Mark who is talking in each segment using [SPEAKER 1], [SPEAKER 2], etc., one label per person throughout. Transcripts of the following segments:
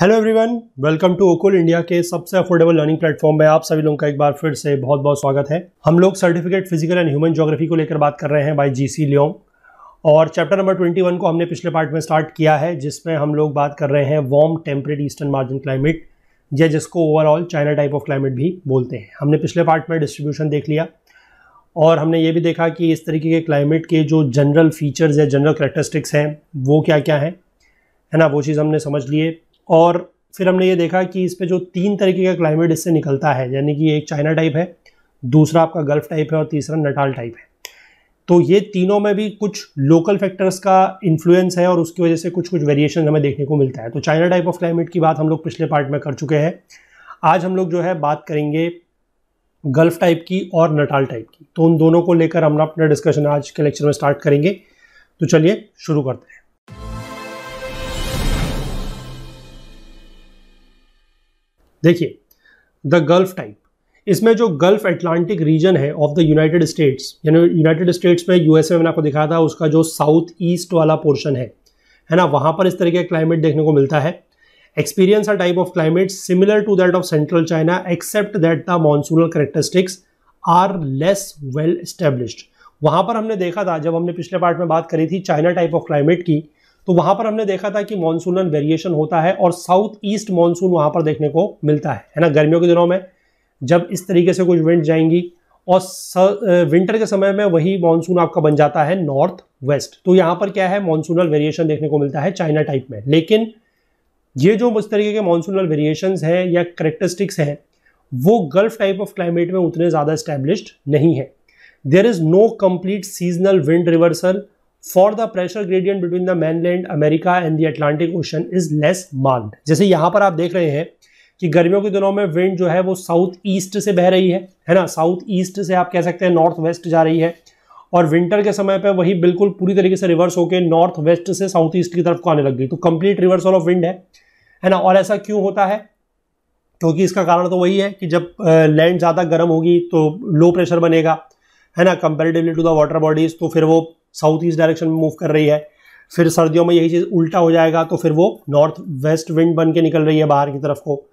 [SPEAKER 1] Hello everyone welcome to ओकुल India के सबसे अफोर्डेबल लर्निंग प्लेटफॉर्म में आप सभी लोगों का एक बार फिर से बहुत बहुत स्वागत है हम लोग certificate physical and human geography को लेकर बात कर रहे हैं बाय जीसी लियोंग और चैप्टर नंबर 21 को हमने पिछले पार्ट में स्टार्ट किया है जिसमें हम लोग बात कर रहे हैं warm temperate eastern margin climate या जिसको overall China type of climate भी बोलते हैं हमने पिछले पार्ट में डिस्ट्रीब्यूशन देख लिया और हमने ये भी देखा कि इस तरीके के क्लाइमेट के जो जनरल फीचर्स या जनरल करेक्टरिस्टिक्स हैं वो क्या क्या हैं है ना वो चीज़ हमने समझ लिए और फिर हमने ये देखा कि इस पर जो तीन तरीके का क्लाइमेट इससे निकलता है यानी कि एक चाइना टाइप है दूसरा आपका गल्फ टाइप है और तीसरा नटाल टाइप है तो ये तीनों में भी कुछ लोकल फैक्टर्स का इन्फ्लुएंस है और उसकी वजह से कुछ कुछ वेरिएशन हमें देखने को मिलता है तो चाइना टाइप ऑफ क्लाइमेट की बात हम लोग पिछले पार्ट में कर चुके हैं आज हम लोग जो है बात करेंगे गल्फ टाइप की और नटाल टाइप की तो उन दोनों को लेकर हम अपना डिस्कशन आज के लेक्चर में स्टार्ट करेंगे तो चलिए शुरू करते हैं देखिए द गल्फ टाइप इसमें जो गल्फ एटलांटिक रीजन है ऑफ द यूनाइटेड स्टेट्स यानी यूनाइटेड स्टेट्स में यूएसए में मैंने आपको दिखाया था उसका जो साउथ ईस्ट वाला पोर्शन है है ना वहाँ पर इस तरह का क्लाइमेट देखने को मिलता है experience a type of climate similar to that of central China except that the monsoonal characteristics are less well established. वहाँ पर हमने देखा था जब हमने पिछले पार्ट में बात करी थी चाइना टाइप ऑफ क्लाइमेट की तो वहां पर हमने देखा था कि मानसूनन वेरिएशन होता है और साउथ ईस्ट मानसून वहां पर देखने को मिलता है है ना गर्मियों के दिनों में जब इस तरीके से कुछ विंड जाएंगी और स, विंटर के समय में वही मानसून आपका बन जाता है नॉर्थ वेस्ट तो यहाँ पर क्या है मानसूनल वेरिएशन देखने को मिलता है चाइना टाइप में लेकिन ये जो उस तरीके के मानसूनल वेरिएशन हैं या करेक्टरिस्टिक्स हैं वो गल्फ टाइप ऑफ क्लाइमेट में उतने ज़्यादा इस्टेब्लिश नहीं है there is no complete seasonal wind reversal for the pressure gradient between the mainland America and the Atlantic ocean is less marked जैसे यहाँ पर आप देख रहे हैं कि गर्मियों के दिनों में विंड जो है वो साउथ ईस्ट से बह रही है है ना साउथ ईस्ट से आप कह सकते हैं नॉर्थ वेस्ट जा रही है और विंटर के समय पर वही बिल्कुल पूरी तरीके से रिवर्स होकर नॉर्थ वेस्ट से साउथ ईस्ट की तरफ को आने लग गई तो कंप्लीट रिवर्सल ऑफ विंड है है ना और ऐसा क्यों होता है क्योंकि इसका कारण तो वही है कि जब लैंड ज़्यादा गर्म होगी तो लो प्रेशर बनेगा है ना comparatively to the water bodies तो फिर वो साउथ ईस्ट डायरेक्शन में मूव कर रही है फिर सर्दियों में यही चीज़ उल्टा हो जाएगा तो फिर वो नॉर्थ वेस्ट विंड बन के निकल रही है बाहर की तरफ को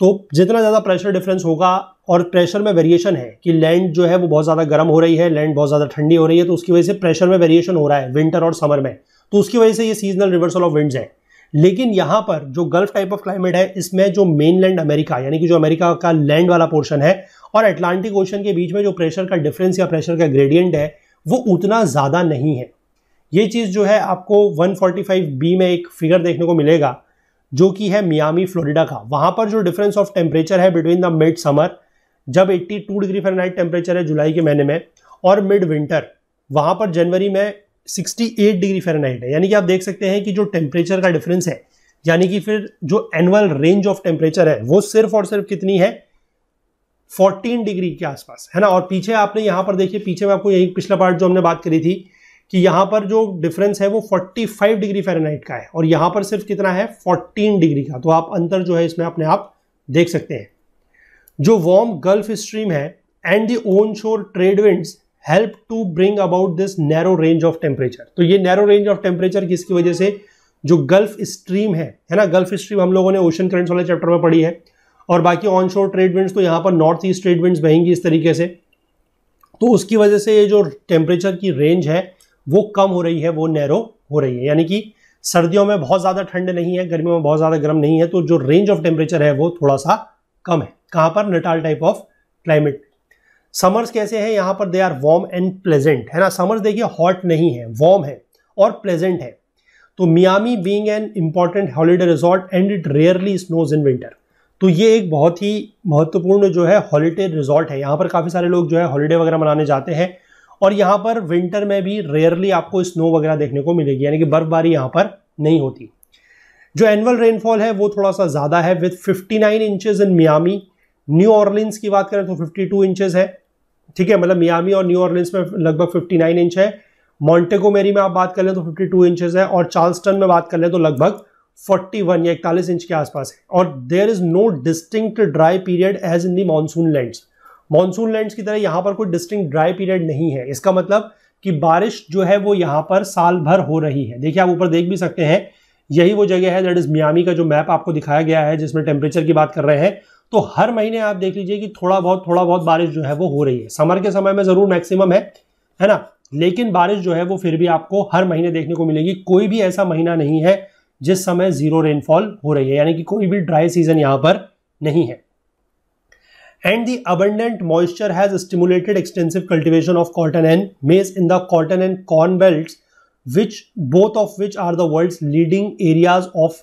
[SPEAKER 1] तो जितना ज़्यादा प्रेशर डिफरेंस होगा और प्रेशर में वेरिएशन है कि लैंड जो है वो बहुत ज़्यादा गर्म हो रही है लैंड बहुत ज़्यादा ठंडी हो रही है तो उसकी वजह से प्रेशर में वेरिएशन हो रहा है विंटर और समर में तो उसकी वजह से ये सीजनल रिवर्सल ऑफ विंड्स है लेकिन यहाँ पर जो गल्फ टाइप ऑफ क्लाइमेट है इसमें जो मेन लैंड अमेरिका यानी कि जो अमेरिका का लैंड वाला पोर्शन है और अटलांटिक ओशन के बीच में जो प्रेशर का डिफरेंस या प्रेशर का ग्रेडियंट है वो उतना ज़्यादा नहीं है ये चीज़ जो है आपको 145 बी में एक फिगर देखने को मिलेगा जो कि है मियामी फ्लोरिडा का वहाँ पर जो डिफरेंस ऑफ टेम्परेचर है बिटवीन द मिड समर जब 82 डिग्री फ़ारेनहाइट टेम्परेचर है जुलाई के महीने में और मिड विंटर वहाँ पर जनवरी में 68 डिग्री फ़ारेनहाइट है यानी कि आप देख सकते हैं कि जो टेम्परेचर का डिफरेंस है यानी कि फिर जो एनुअल रेंज ऑफ टेम्परेचर है वो सिर्फ और सिर्फ कितनी है 14 डिग्री के आसपास है ना और पीछे आपने यहाँ पर देखिए पीछे में आपको यही पिछला पार्ट जो हमने बात करी थी कि यहाँ पर जो डिफरेंस है वो 45 डिग्री फ़ारेनहाइट का है और यहाँ पर सिर्फ कितना है 14 डिग्री का तो आप अंतर जो है इसमें अपने आप देख सकते हैं जो वॉर्म गल्फ स्ट्रीम है and the on shore trade wind help to bring about this narrow range of temperature तो ये नैरो रेंज ऑफ टेम्परेचर किसकी वजह से जो गल्फ स्ट्रीम है है ना गल्फ स्ट्रीम हम लोगों ने ओशन करेंट्स वाले चैप्टर में पढ़ी है और बाकी ऑन शोर ट्रेड विंड्स तो यहाँ पर नॉर्थ ईस्ट ट्रेड विंड्स बहेंगी इस तरीके से तो उसकी वजह से ये जो टेम्परेचर की रेंज है वो कम हो रही है वो नैरो हो रही है यानी कि सर्दियों में बहुत ज़्यादा ठंड नहीं है गर्मियों में बहुत ज़्यादा गर्म नहीं है तो जो रेंज ऑफ टेम्परेचर है वो थोड़ा सा कम है कहाँ पर Natal type of climate summers कैसे हैं यहाँ पर they are warm and pleasant है ना समर्स देखिए हॉट नहीं है वार्म है और प्लेजेंट है तो Miami being an important holiday resort and it rarely snows in winter तो ये एक बहुत ही महत्वपूर्ण जो है हॉलीडे रिजॉर्ट है यहाँ पर काफ़ी सारे लोग जो है हॉलीडे वगैरह मनाने जाते हैं और यहाँ पर विंटर में भी रेयरली आपको स्नो वगैरह देखने को मिलेगी यानी कि बर्फबारी यहाँ पर नहीं होती जो एनुअल रेनफॉल है वो थोड़ा सा ज़्यादा है with 59 inches in Miami New Orleans की बात करें तो 52 इंचज है ठीक है मतलब मियामी और न्यू ऑर्लिन्स में लगभग 59 इंच है मॉन्टेगो मेरी में आप बात कर लें तो 52 इंचज है और चार्ल्सटन में बात कर लें तो लगभग 41 या इकतालीस इंच के आसपास है और there is no distinct dry period as in the monsoon lands monsoon lands की तरह यहाँ पर कोई डिस्टिंक्ट ड्राई पीरियड नहीं है इसका मतलब कि बारिश जो है वो यहाँ पर साल भर हो रही है देखिए आप ऊपर देख भी सकते हैं यही वो जगह है दैट इज मियामी का जो मैप आपको दिखाया गया है जिसमें टेम्परेचर की बात कर रहे हैं तो हर महीने आप देख लीजिए कि थोड़ा बहुत थोड़ा बहुत बारिश जो है वो हो रही है समर के समय में ज़रूर मैक्सिमम है है ना लेकिन बारिश जो है वो फिर भी आपको हर महीने देखने को मिलेगी कोई भी ऐसा महीना नहीं है जिस समय जीरो रेनफॉल हो रही है यानी कि कोई भी ड्राई सीजन यहां पर नहीं है and the abundant moisture has stimulated extensive cultivation of cotton and maize in the cotton and corn belt which both of which are the world leading areas of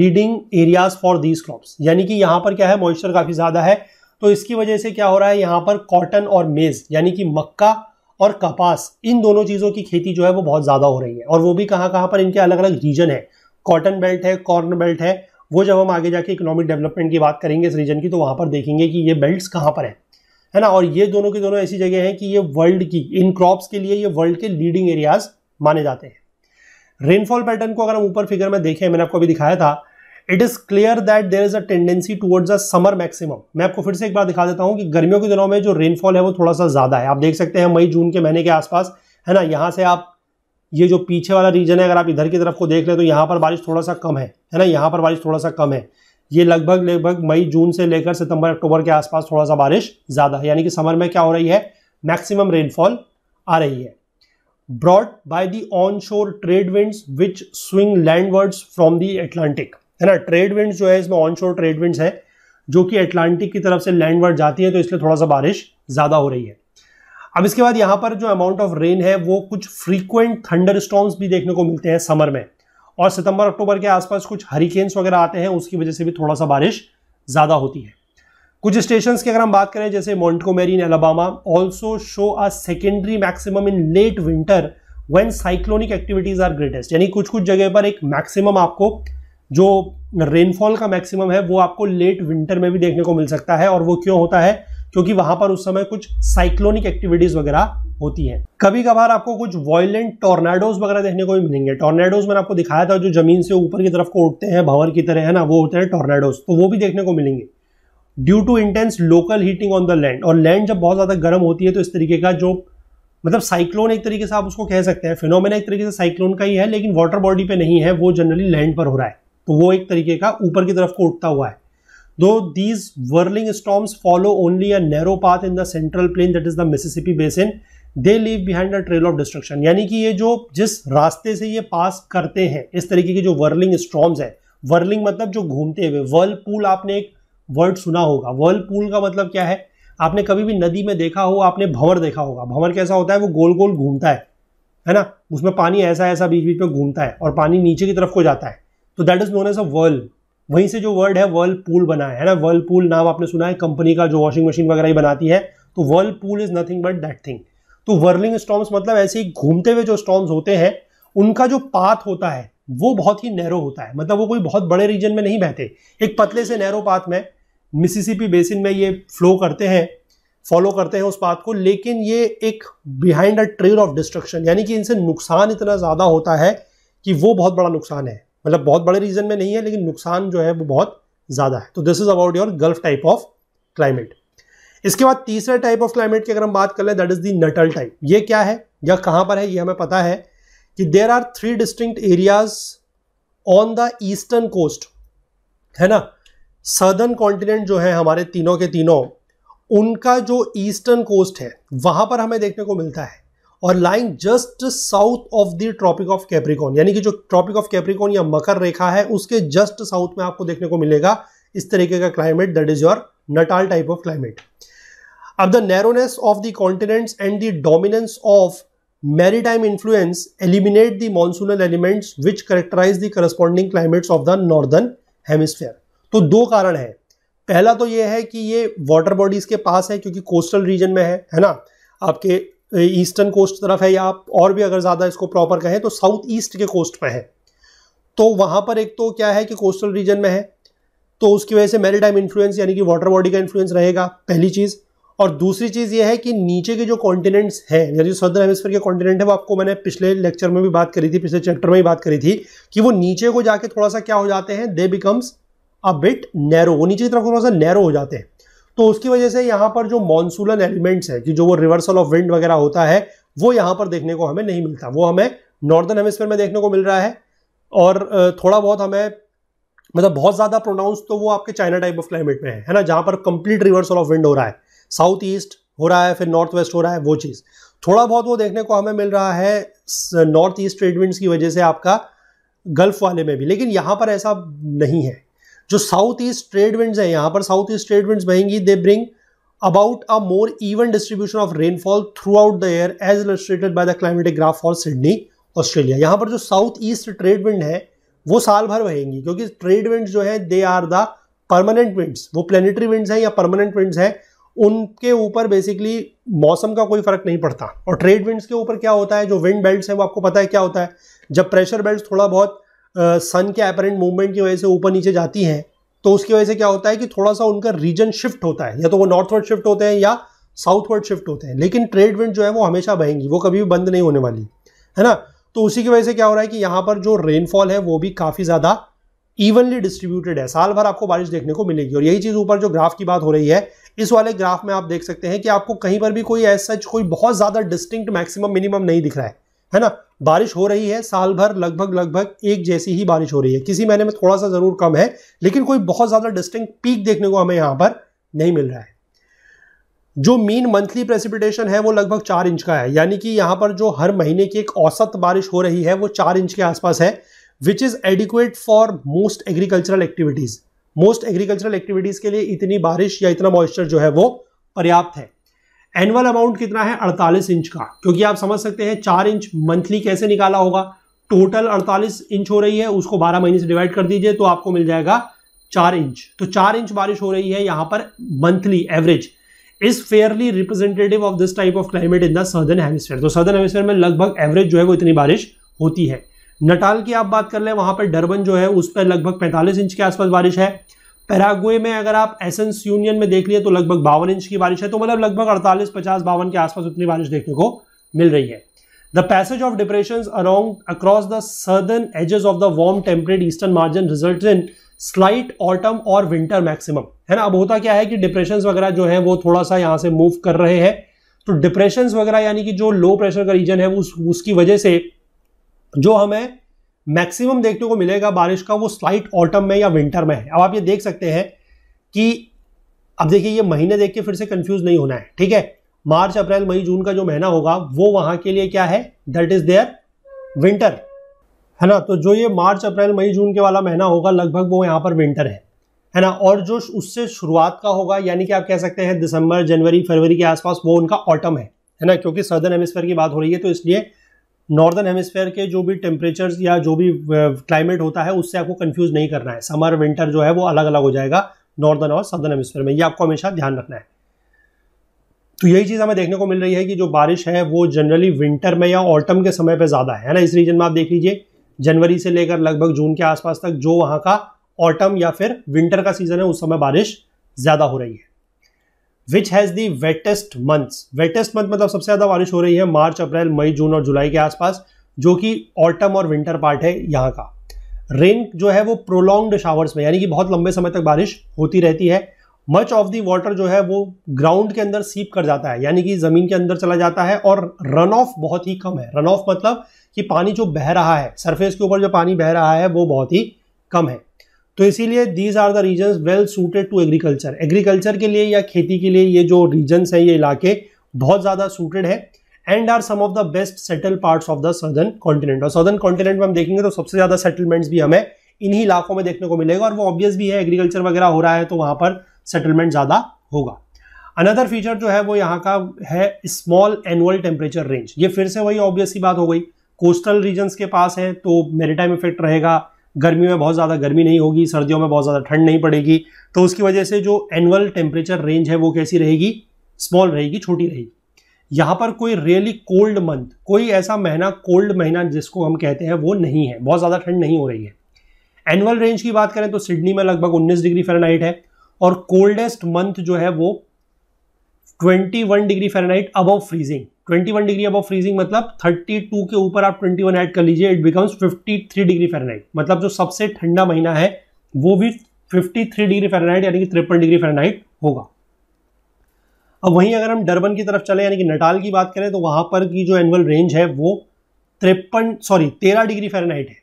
[SPEAKER 1] leading areas for these crop यानी कि यहां पर क्या है moisture काफी ज्यादा है तो इसकी वजह से क्या हो रहा है यहां पर कॉटन और मेज यानी कि मक्का और कपास इन दोनों चीजों की खेती जो है वो बहुत ज्यादा हो रही है और वो भी कहां कहां पर इनके अलग अलग रीजन है कॉटन बेल्ट है कॉर्न बेल्ट है वो जब हम आगे जाके इकोनॉमिक डेवलपमेंट की बात करेंगे इस रीजन की तो वहाँ पर देखेंगे कि ये बेल्ट कहाँ पर है है ना और ये दोनों के दोनों ऐसी जगह हैं कि ये वर्ल्ड की इन क्रॉप्स के लिए ये वर्ल्ड के लीडिंग एरियाज माने जाते हैं रेनफॉल पैटर्न को अगर हम ऊपर फिगर में देखें मैंने आपको अभी दिखाया था it is clear that there is a tendency towards a summer maximum मैं आपको फिर से एक बार दिखा देता हूँ कि गर्मियों के दिनों में जो रेनफॉल है वो थोड़ा सा ज्यादा है आप देख सकते हैं मई जून के महीने के आसपास है ना यहाँ से आप ये जो पीछे वाला रीजन है अगर आप इधर की तरफ को देख हैं तो यहाँ पर बारिश थोड़ा सा कम है है ना यहाँ पर बारिश थोड़ा सा कम है ये लगभग लगभग मई जून से लेकर सितंबर अक्टूबर के आसपास थोड़ा सा बारिश ज़्यादा है यानी कि समर में क्या हो रही है मैक्सिमम रेनफॉल आ रही है brought by the on shore trade winds which swing landwards from the Atlantic है ना ट्रेड विंड्स जो है इसमें ऑन शोर ट्रेड विंड्स है जो कि एटलांटिक की तरफ से लैंडवर्ड जाती है तो इसलिए थोड़ा सा बारिश ज़्यादा हो रही है अब इसके बाद यहाँ पर जो अमाउंट ऑफ रेन है वो कुछ फ्रीक्वेंट थंडर स्टॉम्स भी देखने को मिलते हैं समर में और सितंबर अक्टूबर के आसपास कुछ हरिकेन्स वगैरह आते हैं उसकी वजह से भी थोड़ा सा बारिश ज़्यादा होती है कुछ स्टेशन की अगर हम बात करें जैसे Montgomery in Alabama also show a secondary maximum in late winter when cyclonic activities are greatest यानी कुछ कुछ जगह पर एक मैक्सिमम आपको जो रेनफॉल का मैक्सिमम है वो आपको लेट विंटर में भी देखने को मिल सकता है और वो क्यों होता है क्योंकि वहां पर उस समय कुछ साइक्लोनिक एक्टिविटीज वगैरह होती है कभी कभार आपको कुछ वॉयलेंट टोर्नाडोज वगैरह देखने को भी मिलेंगे टोर्नाडोज मैंने आपको दिखाया था जो जमीन से ऊपर की तरफ को उठते हैं भंवर की तरह है ना वो होते हैं टोर्नाडोज तो वो भी देखने को मिलेंगे due to intense local heating on the land और लैंड जब बहुत ज़्यादा गर्म होती है तो इस तरीके का जो मतलब साइक्लोन एक तरीके से आप उसको कह सकते हैं फिनोमेना एक तरीके से साइक्लोन का ही है लेकिन वाटर बॉडी पे नहीं है वो जनरली लैंड पर हो रहा है तो वो एक तरीके का ऊपर की तरफ को उठता हुआ है though these whirling storms follow only a narrow path in the central plain that is the Mississippi basin they leave behind a trail of destruction यानी कि ये जो जिस रास्ते से ये पास करते हैं इस तरीके के जो वर्लिंग स्टॉम्स है वर्लिंग मतलब जो घूमते हुए वर्ल पूल आपने एक वर्ड सुना होगा वर्ल पूल का मतलब क्या है आपने कभी भी नदी में देखा हो आपने भंवर देखा होगा भंवर कैसा होता है वो गोल गोल घूमता है है ना उसमें पानी ऐसा ऐसा बीच बीच में घूमता है और पानी नीचे की तरफ को जाता है तो that is known as a whirl वहीं से जो वर्ड है वर्ल्ड पूल बना है ना वर्ल्ड पूल नाम आपने सुना है कंपनी का जो वॉशिंग मशीन वगैरह ही बनाती है तो whirlpool is nothing but that thing तो वर्लिंग स्टॉम्स मतलब ऐसे ही घूमते हुए जो स्टॉम्स होते हैं उनका जो पाथ होता है वो बहुत ही नैरो होता है मतलब वो कोई बहुत बड़े रीजन में नहीं बहते एक पतले से नैरो पाथ में मिसिसिपी बेसिन में ये फ्लो करते हैं फॉलो करते हैं उस पाथ को लेकिन ये एक behind a trail of destruction यानी कि इनसे नुकसान इतना ज़्यादा होता है कि वो बहुत बड़ा नुकसान है मतलब बहुत बड़े रीजन में नहीं है लेकिन नुकसान जो है वो बहुत ज़्यादा है तो this is about your gulf type of climate इसके बाद तीसरे टाइप ऑफ क्लाइमेट की अगर हम बात कर लें that is the Natal type ये क्या है या कहाँ पर है ये हमें पता है कि there are three distinct areas on the eastern coast है ना सदर्न कॉन्टिनेंट जो है हमारे तीनों के तीनों उनका जो ईस्टर्न कोस्ट है वहां पर हमें देखने को मिलता है और lying just south of the tropic of Capricorn यानी कि जो ट्रॉपिक ऑफ कैप्रिकॉन या मकर रेखा है उसके जस्ट साउथ में आपको देखने को मिलेगा इस तरीके का climate that is your Natal type of climate अब the narrowness of the continents and the dominance of maritime influence eliminate the monsoonal elements which characterize the corresponding climates of the northern hemisphere तो दो कारण है पहला तो ये है कि ये वाटर बॉडीज के पास है क्योंकि कोस्टल रीजन में है है ना आपके ईस्टर्न कोस्ट तरफ है या आप और भी अगर ज़्यादा इसको प्रॉपर कहें तो साउथ ईस्ट के कोस्ट पर है तो वहाँ पर एक तो क्या है कि कोस्टल रीजन में है तो उसकी वजह से मेरी टाइम इन्फ्लुएंस यानी कि वाटर बॉडी का इन्फ्लुएंस रहेगा पहली चीज़ और दूसरी चीज़ ये है कि नीचे के जो कॉन्टिनेंट्स हैं यानी जो हेमस्फेयर के कॉन्टिनेंट है वो आपको मैंने पिछले लेक्चर में भी बात करी थी पिछले चैप्टर में भी बात करी थी कि वो नीचे को जाके थोड़ा सा क्या हो जाते हैं they becomes a bit narrow वो नीचे की तरफ थोड़ा सा नैरो हो जाते हैं तो उसकी वजह से यहाँ पर जो मॉनसूलन एलिमेंट्स है कि जो वो रिवर्सल ऑफ विंड वगैरह होता है वो यहाँ पर देखने को हमें नहीं मिलता वो हमें नॉर्दर्न हेमिस्फेयर में देखने को मिल रहा है और थोड़ा बहुत हमें मतलब बहुत ज़्यादा प्रोनाउंस तो वो आपके चाइना टाइप ऑफ क्लाइमेट में है है ना जहाँ पर कंप्लीट रिवर्सल ऑफ विंड हो रहा है साउथ ईस्ट हो रहा है फिर नॉर्थ वेस्ट हो रहा है वो चीज़ थोड़ा बहुत वो देखने को हमें मिल रहा है नॉर्थ ईस्ट ट्रेडविंड की वजह से आपका गल्फ वाले में भी लेकिन यहाँ पर ऐसा नहीं है जो साउथ ईस्ट ट्रेड विंड्स हैं यहाँ पर साउथ ईस्ट ट्रेड विंड्स बहेंगी they bring about a more even distribution of rainfall throughout the year as illustrated by the climatic graph for Sydney Australia यहाँ पर जो साउथ ईस्ट ट्रेड विंड है वो साल भर बहेंगी क्योंकि ट्रेड विंड जो है they are the permanent winds वो प्लेनेटरी विंड्स हैं या परमानेंट विंड्स हैं उनके ऊपर बेसिकली मौसम का कोई फर्क नहीं पड़ता और ट्रेड विंड्स के ऊपर क्या होता है जो विंड बेल्ट हैं वो आपको पता है क्या होता है जब प्रेशर बेल्ट थोड़ा बहुत सन के अपेरेंट मूवमेंट की वजह से ऊपर नीचे जाती हैं तो उसकी वजह से क्या होता है कि थोड़ा सा उनका रीजन शिफ्ट होता है या तो वो नॉर्थवर्ड शिफ्ट होते हैं या साउथवर्ड शिफ्ट होते हैं लेकिन ट्रेड विंड जो है वो हमेशा बहेंगी वो कभी भी बंद नहीं होने वाली है ना तो उसी की वजह से क्या हो रहा है कि यहाँ पर जो रेनफॉल है वो भी काफ़ी ज़्यादा इवनली डिस्ट्रीब्यूटेड है साल भर आपको बारिश देखने को मिलेगी और यही चीज़ ऊपर जो ग्राफ की बात हो रही है इस वाले ग्राफ में आप देख सकते हैं कि आपको कहीं पर भी कोई ऐसा कोई बहुत ज़्यादा डिस्टिंक्ट मैक्सिमम मिनिमम नहीं दिख रहा है है ना बारिश हो रही है साल भर लगभग लगभग एक जैसी ही बारिश हो रही है किसी महीने में थोड़ा सा ज़रूर कम है लेकिन कोई बहुत ज़्यादा डिस्टिंग पीक देखने को हमें यहाँ पर नहीं मिल रहा है जो मीन मंथली प्रेसिपिटेशन है वो लगभग चार इंच का है यानी कि यहाँ पर जो हर महीने की एक औसत बारिश हो रही है वो चार इंच के आसपास है which is adequate for most agricultural activities most agricultural activities के लिए इतनी बारिश या इतना मॉइस्चर जो है वो पर्याप्त है एनुअल अमाउंट कितना है 48 इंच का क्योंकि आप समझ सकते हैं चार इंच मंथली कैसे निकाला होगा टोटल 48 इंच हो रही है उसको 12 महीने से डिवाइड कर दीजिए तो आपको मिल जाएगा चार इंच तो चार इंच बारिश हो रही है यहां पर monthly average is fairly representative of this type of climate in the southern hemisphere तो सदर्न हेमिसफेयर में लगभग एवरेज जो है वो इतनी बारिश होती है नटाल की आप बात कर लें वहां पर डरबन जो है उस पर लगभग 45 इंच के आसपास बारिश है पैरागुए में अगर आप एसेंस यूनियन में देख लिए तो लगभग बावन इंच की बारिश है तो मतलब लगभग अड़तालीस पचास बावन के आसपास उतनी बारिश देखने को मिल रही है the passage of depression around across the southern edges of the warm temperate eastern margin result in slight autumn और विंटर मैक्सिमम है ना अब होता क्या है कि डिप्रेशन वगैरह जो है वो थोड़ा सा यहाँ से मूव कर रहे हैं तो डिप्रेशन वगैरह यानी कि जो लो प्रेशर का रीजन है उस, उसकी वजह से जो हमें मैक्सिमम देखने को मिलेगा बारिश का वो स्लाइट ऑटम में या विंटर में है अब आप ये देख सकते हैं कि अब देखिए ये महीने देख के फिर से कंफ्यूज नहीं होना है ठीक है मार्च अप्रैल मई जून का जो महीना होगा वो वहां के लिए क्या है दैट इज देयर विंटर है ना तो जो ये मार्च अप्रैल मई जून के वाला महीना होगा लगभग वो यहाँ पर विंटर है है ना और जो उससे शुरुआत का होगा यानी कि आप कह सकते हैं दिसंबर जनवरी फरवरी के आसपास वो उनका ऑटम है है ना क्योंकि सर्दर्न एमिसफेयर की बात हो रही है तो इसलिए नॉर्दर्न हेमिस्फेयर के जो भी टेम्परेचर्स या जो भी क्लाइमेट होता है उससे आपको कंफ्यूज नहीं करना है समर विंटर जो है वो अलग अलग हो जाएगा नॉर्दर्न और सदर्न हेमिस्फेयर में ये आपको हमेशा ध्यान रखना है तो यही चीज़ हमें देखने को मिल रही है कि जो बारिश है वो जनरली विंटर में या ऑटम के समय पर ज़्यादा है ना इस रीजन में आप देख लीजिए जनवरी से लेकर लगभग जून के आसपास तक जो वहाँ का ऑटम या फिर विंटर का सीज़न है उस समय बारिश ज़्यादा हो रही है which has the wettest months wettest month मतलब सबसे ज़्यादा बारिश हो रही है मार्च अप्रैल मई जून और जुलाई के आसपास जो कि ऑटम और विंटर पार्ट है यहाँ का रेन जो है वो प्रोलॉन्ग्ड शावर्स में यानी कि बहुत लंबे समय तक बारिश होती रहती है मच ऑफ दी वाटर जो है वो ग्राउंड के अंदर सीप कर जाता है यानी कि ज़मीन के अंदर चला जाता है और रन ऑफ बहुत ही कम है रन ऑफ मतलब कि पानी जो बह रहा है सरफेस के ऊपर जो पानी बह रहा है वो बहुत ही कम है तो इसीलिए these are the regions well suited to agriculture agriculture के लिए या खेती के लिए ये जो रीजन्स हैं ये इलाके बहुत ज़्यादा सूटेड है and are some of the best settle parts of the southern continent और सदर्न कॉन्टिनेंट में हम देखेंगे तो सबसे ज़्यादा सेटलमेंट्स भी हमें इन्हीं इलाकों में देखने को मिलेगा और वो ऑब्वियस भी है एग्रीकल्चर वगैरह हो रहा है तो वहाँ पर सेटलमेंट ज़्यादा होगा अनदर फीचर जो है वो यहाँ का है स्मॉल एनुअल टेम्परेचर रेंज ये फिर से वही ऑब्वियस ही बात हो गई कोस्टल रीजन्स के पास है तो मेरीटाइम इफेक्ट रहेगा गर्मी में बहुत ज़्यादा गर्मी नहीं होगी सर्दियों में बहुत ज़्यादा ठंड नहीं पड़ेगी तो उसकी वजह से जो एनुअल टेम्परेचर रेंज है वो कैसी रहेगी स्मॉल रहेगी छोटी रहेगी यहाँ पर कोई रियली कोल्ड मंथ कोई ऐसा महीना कोल्ड महीना जिसको हम कहते हैं वो नहीं है बहुत ज़्यादा ठंड नहीं हो रही है एनुअल रेंज की बात करें तो सिडनी में लगभग 19 डिग्री फ़ारेनहाइट है और कोल्डेस्ट मंथ जो है वो 21 degree Fahrenheit above freezing twenty one degree अब फ्रीजिंग मतलब थर्टी टू के ऊपर आप ट्वेंटी वन ऐड कर लीजिए it becomes three degree Fahrenheit मतलब जो सबसे ठंडा महीना है वो भी फिफ्टी थ्री डिग्री फेरनाइट यानी कि तिरपन डिग्री फेरनाइट होगा अब वहीं अगर हम डरबन की तरफ चले यानी कि नटाल की बात करें तो वहाँ पर की जो एनुअल रेंज है वो तिरपन सॉरी तेरह डिग्री फेरनाइट है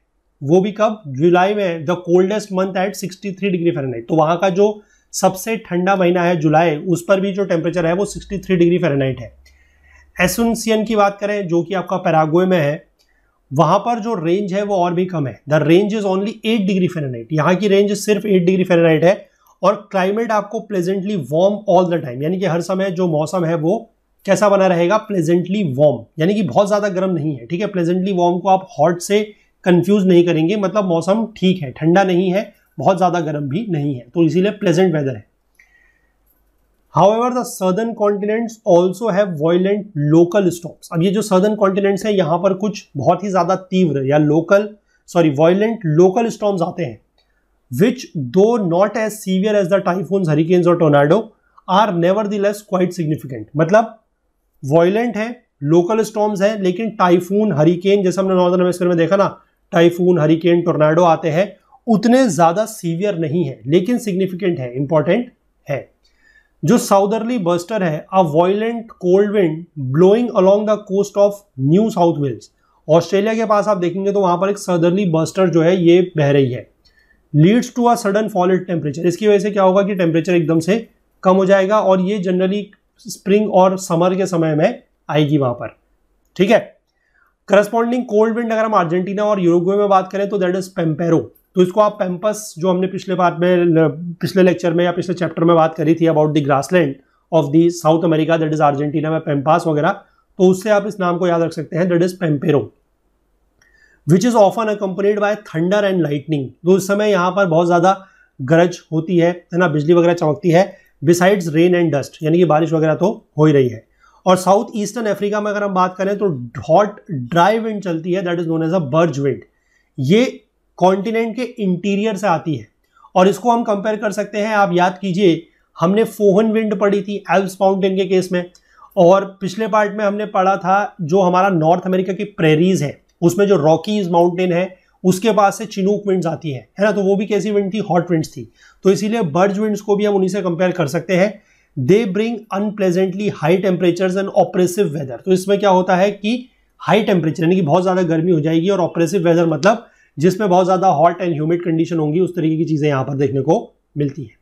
[SPEAKER 1] वो भी कब जुलाई में the coldest month at three degree Fahrenheit तो वहाँ का जो सबसे ठंडा महीना है जुलाई उस पर भी जो टेम्परेचर है वो सिक्सटी थ्री डिग्री फेरनाइट है एसुनसियन की बात करें जो कि आपका पैराग्वे में है वहां पर जो रेंज है वो और भी कम है the range is only eight degree Fahrenheit यहाँ की रेंज सिर्फ एट डिग्री फेरेनाइट है और क्लाइमेट आपको pleasantly warm all the time यानी कि हर समय जो मौसम है वो कैसा बना रहेगा प्लेजेंटली वार्म यानी कि बहुत ज़्यादा गर्म नहीं है ठीक है प्लेजेंटली वार्म को आप हॉट से कंफ्यूज नहीं करेंगे मतलब मौसम ठीक है ठंडा नहीं है बहुत ज़्यादा गर्म भी नहीं है तो इसीलिए प्लेजेंट वेदर है however the southern continents also have violent local storms अब ये जो सदर्न कॉन्टिनेंट्स हैं यहाँ पर कुछ बहुत ही ज्यादा तीव्र या local sorry violent local storms आते हैं which though not as severe as the typhoons hurricanes और tornado are nevertheless quite significant मतलब वॉयलेंट है लोकल स्टॉम्स है लेकिन टाइफून हरिकेन जैसे हमने नॉर्दर्न अमेरिकन में देखा ना टाइफून हरिकेन टोर्नाडो आते हैं उतने ज़्यादा सीवियर नहीं है लेकिन सिग्निफिकेंट है इंपॉर्टेंट है जो साउदरली बस्टर है a violent cold wind blowing along the coast of New South Wales Australia के पास आप देखेंगे तो वहां पर एक सदरली बस्टर जो है ये बह रही है leads to a sudden fall in temperature इसकी वजह से क्या होगा कि टेम्परेचर एकदम से कम हो जाएगा और ये जनरली स्प्रिंग और समर के समय में आएगी वहां पर ठीक है करस्पॉन्डिंग कोल्ड विंड अगर हम अर्जेंटीना और यूरोगवे में बात करें तो दैट इज पेम्पेरो तो इसको आप पेम्पस जो हमने पिछले बात में पिछले लेक्चर में या पिछले चैप्टर में बात करी थी about the grassland of the South America that is Argentina में पेम्पास वगैरह तो उससे आप इस नाम को याद रख सकते हैं that is pampero which is often accompanied by thunder and lightning तो उस समय यहाँ पर बहुत ज़्यादा गरज होती है है ना बिजली वगैरह चमकती है बिसाइड्स रेन एंड डस्ट यानी कि बारिश वगैरह तो हो ही रही है और साउथ ईस्टर्न अफ्रीका में अगर हम बात करें तो हॉट ड्राई विंड चलती है that is known as a berg wind ये कॉन्टिनेंट के इंटीरियर से आती है और इसको हम कंपेयर कर सकते हैं आप याद कीजिए हमने फोहन विंड पढ़ी थी एल्स माउंटेन के केस में और पिछले पार्ट में हमने पढ़ा था जो हमारा नॉर्थ अमेरिका की प्रेरीज है उसमें जो रॉकीज माउंटेन है उसके पास से चिनूक विंड्स आती है है ना तो वो भी कैसी विंड थी हॉट विंड्स थी तो इसीलिए बर्ज विंड्स को भी हम उन्हीं से कंपेयर कर सकते हैं they bring unpleasantly high temperature and oppressive weather तो इसमें क्या होता है कि हाई टेम्परेचर यानी कि बहुत ज़्यादा गर्मी हो जाएगी और ऑपरेसिव वेदर मतलब जिसमें बहुत ज़्यादा हॉट एंड ह्यूमिड कंडीशन होंगी उस तरीके की चीज़ें यहाँ पर देखने को मिलती हैं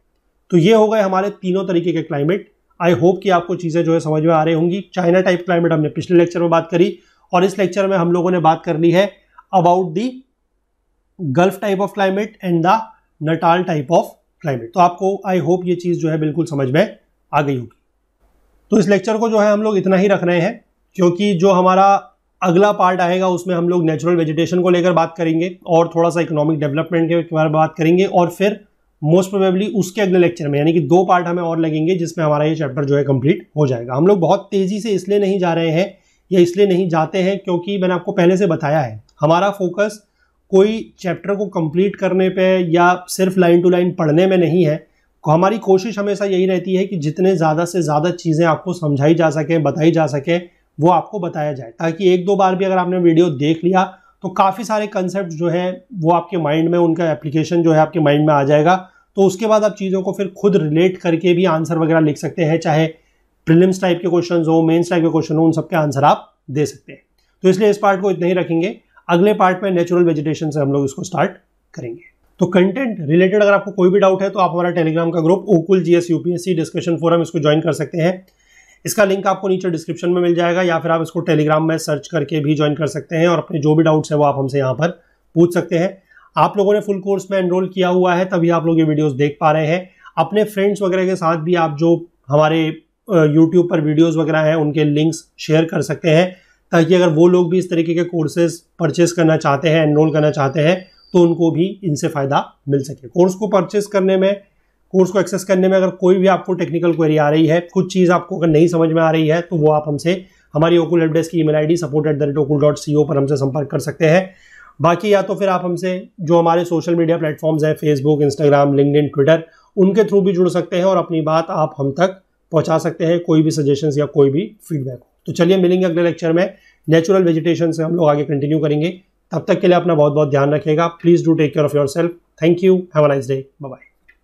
[SPEAKER 1] तो ये हो गए हमारे तीनों तरीके के क्लाइमेट आई होप कि आपको चीज़ें जो है समझ में आ रही होंगी चाइना टाइप क्लाइमेट हमने पिछले लेक्चर में बात करी और इस लेक्चर में हम लोगों ने बात कर ली है about the gulf type of climate and the Natal type of climate तो आपको आई होप ये चीज़ जो है बिल्कुल समझ में आ गई होगी तो इस लेक्चर को जो है हम लोग इतना ही रख रहे हैं क्योंकि जो हमारा अगला पार्ट आएगा उसमें हम लोग नेचुरल वेजिटेशन को लेकर बात करेंगे और थोड़ा सा इकोनॉमिक डेवलपमेंट के बारे में बात करेंगे और फिर मोस्ट प्रोबेबली उसके अगले लेक्चर में यानी कि दो पार्ट हमें और लगेंगे जिसमें हमारा ये चैप्टर जो है कंप्लीट हो जाएगा हम लोग बहुत तेज़ी से इसलिए नहीं जा रहे हैं या इसलिए नहीं जाते हैं क्योंकि मैंने आपको पहले से बताया है हमारा फोकस कोई चैप्टर को कंप्लीट करने पे या सिर्फ लाइन टू लाइन पढ़ने में नहीं है हमारी कोशिश हमेशा यही रहती है कि जितने ज़्यादा से ज़्यादा चीज़ें आपको समझाई जा सकें बताई जा सकें वो आपको बताया जाए ताकि एक दो बार भी अगर आपने वीडियो देख लिया तो काफ़ी सारे कंसेप्ट जो है वो आपके माइंड में उनका एप्लीकेशन जो है आपके माइंड में आ जाएगा तो उसके बाद आप चीज़ों को फिर खुद रिलेट करके भी आंसर वगैरह लिख सकते हैं चाहे प्रिलिम्स टाइप के क्वेश्चन हो मेन्स टाइप के क्वेश्चन हो उन सबके आंसर आप दे सकते हैं तो इसलिए इस पार्ट को इतना ही रखेंगे अगले पार्ट में नेचुरल वेजिटेशन से हम लोग इसको स्टार्ट करेंगे तो कंटेंट रिलेटेड अगर आपको कोई भी डाउट है तो आप हमारा टेलीग्राम का ग्रुप ओकुल जीएस यूपीएससी डिस्कशन फोरम इसको ज्वाइन कर सकते हैं इसका लिंक आपको नीचे डिस्क्रिप्शन में मिल जाएगा या फिर आप इसको टेलीग्राम में सर्च करके भी ज्वाइन कर सकते हैं और अपने जो भी डाउट्स हैं वो आप हमसे यहाँ पर पूछ सकते हैं आप लोगों ने फुल कोर्स में एनरोल किया हुआ है तभी आप लोग ये वीडियोस देख पा रहे हैं अपने फ्रेंड्स वगैरह के साथ भी आप जो हमारे यूट्यूब पर वीडियोस वगैरह हैं उनके लिंक्स शेयर कर सकते हैं ताकि अगर वो लोग भी इस तरीके के कोर्सेज परचेस करना चाहते हैं एनरोल करना चाहते हैं तो उनको भी इनसे फ़ायदा मिल सके कोर्स को परचेस करने में कोर्स को एक्सेस करने में अगर कोई भी आपको टेक्निकल क्वेरी आ रही है कुछ चीज़ आपको अगर नहीं समझ में आ रही है तो वो आप हमसे हमारी ओकुल हेल्प डेस्क की email ID support at the rate ओकुल डॉट सी ओ पर हमसे संपर्क कर सकते हैं बाकी या तो फिर आप हमसे जो हमारे सोशल मीडिया प्लेटफॉर्म्स हैं फेसबुक इंस्टाग्राम लिंकड ट्विटर उनके थ्रू भी जुड़ सकते हैं और अपनी बात आप हम तक पहुंचा सकते हैं कोई भी सजेशंस या कोई भी फीडबैक हो तो चलिए मिलेंगे अगले लेक्चर में नेचुरल वेजिटेशन से हम लोग आगे कंटिन्यू करेंगे तब तक के लिए अपना बहुत बहुत ध्यान रखेगा please do take care of yourself thank you have a nice day bye